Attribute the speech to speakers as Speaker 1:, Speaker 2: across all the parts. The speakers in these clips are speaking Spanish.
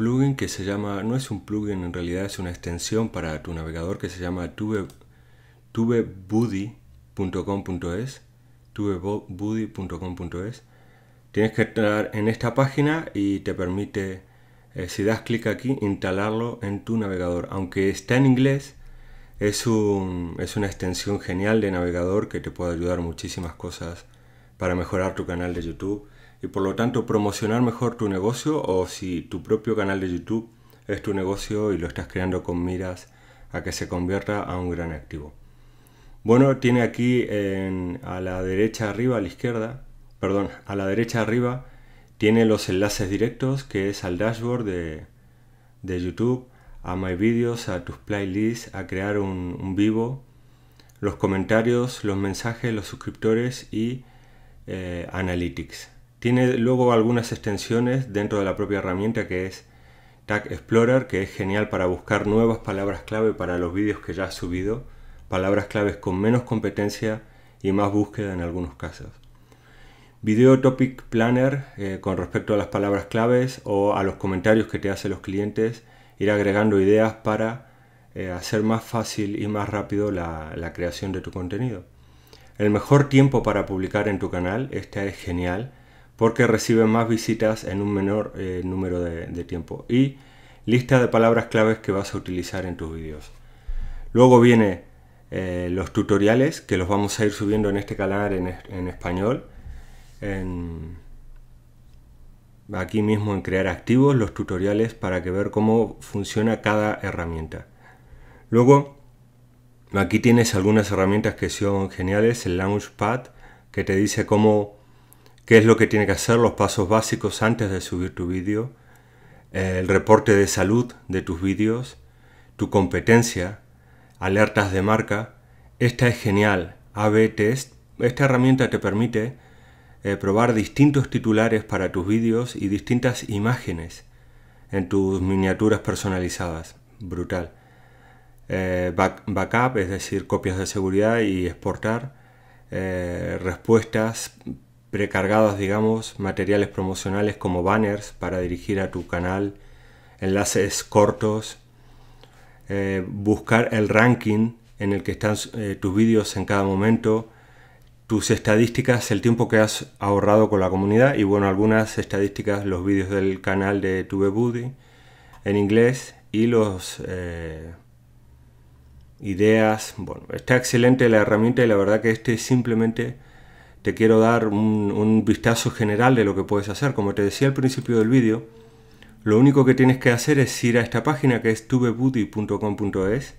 Speaker 1: plugin que se llama, no es un plugin en realidad, es una extensión para tu navegador que se llama tube, tubebuddy.com.es tubebuddy.com.es Tienes que entrar en esta página y te permite, eh, si das clic aquí, instalarlo en tu navegador. Aunque está en inglés, es, un, es una extensión genial de navegador que te puede ayudar muchísimas cosas para mejorar tu canal de YouTube y por lo tanto promocionar mejor tu negocio o si tu propio canal de YouTube es tu negocio y lo estás creando con miras a que se convierta a un gran activo. Bueno, tiene aquí a la derecha arriba, a la izquierda, perdón, a la derecha arriba, tiene los enlaces directos que es al dashboard de, de YouTube, a My Videos, a tus playlists, a crear un, vivo, los comentarios, los mensajes, los suscriptores y eh, Analytics. Tiene luego algunas extensiones dentro de la propia herramienta que es Tag Explorer, que es genial para buscar nuevas palabras clave para los vídeos que ya has subido, palabras claves con menos competencia y más búsqueda en algunos casos. Video Topic Planner eh, con respecto a las palabras claves o a los comentarios que te hacen los clientes, ir agregando ideas para eh, hacer más fácil y más rápido la, la creación de tu contenido. El mejor tiempo para publicar en tu canal, esta es genial, porque recibe más visitas en un menor eh, número de, tiempo. Y lista de palabras claves que vas a utilizar en tus vídeos. Luego viene eh, los tutoriales que los vamos a ir subiendo en este canal en, español. aquí mismo en crear activos los tutoriales para que ver cómo funciona cada herramienta. Luego aquí tienes algunas herramientas que son geniales, el Launchpad que te dice cómo qué es lo que tiene que hacer, los pasos básicos antes de subir tu vídeo, el reporte de salud de tus vídeos, tu competencia, alertas de marca. Esta es genial. AB Test. Esta herramienta te permite eh, probar distintos titulares para tus vídeos y distintas imágenes en tus miniaturas personalizadas. Brutal. Eh, backup, es decir, copias de seguridad y exportar. Eh, respuestas precargados, digamos, materiales promocionales como banners para dirigir a tu canal, enlaces cortos, eh, buscar el ranking en el que están eh, tus vídeos en cada momento, tus estadísticas, el tiempo que has ahorrado con la comunidad y bueno, algunas estadísticas, los vídeos del canal de TubeBuddy en inglés y los... Eh, ideas, bueno, está excelente la herramienta y la verdad que este simplemente te quiero dar un, vistazo general de lo que puedes hacer. Como te decía al principio del vídeo, lo único que tienes que hacer es ir a esta página que es tubebuddy.com.es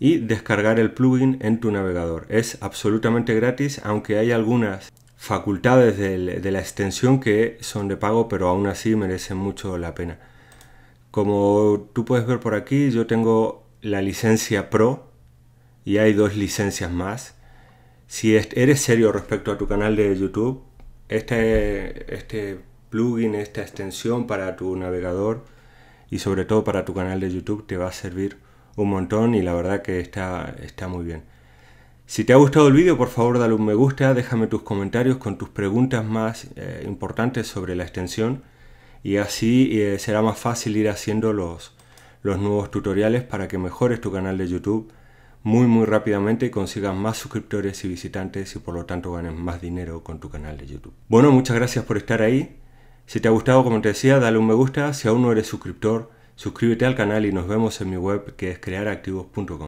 Speaker 1: y descargar el plugin en tu navegador. Es absolutamente gratis, aunque hay algunas facultades de la extensión que son de pago, pero aún así merecen mucho la pena. Como tú puedes ver por aquí, yo tengo la licencia Pro y hay dos licencias más si eres serio respecto a tu canal de YouTube, este, este plugin, esta extensión para tu navegador y sobre todo para tu canal de YouTube te va a servir un montón y la verdad que está, muy bien. Si te ha gustado el vídeo, por favor dale un me gusta, déjame tus comentarios con tus preguntas más eh, importantes sobre la extensión y así eh, será más fácil ir haciendo los nuevos tutoriales para que mejores tu canal de YouTube muy muy rápidamente consigas más suscriptores y visitantes y por lo tanto ganes más dinero con tu canal de YouTube. Bueno, muchas gracias por estar ahí. Si te ha gustado, como te decía, dale un me gusta. Si aún no eres suscriptor, suscríbete al canal y nos vemos en mi web que es crearactivos.com.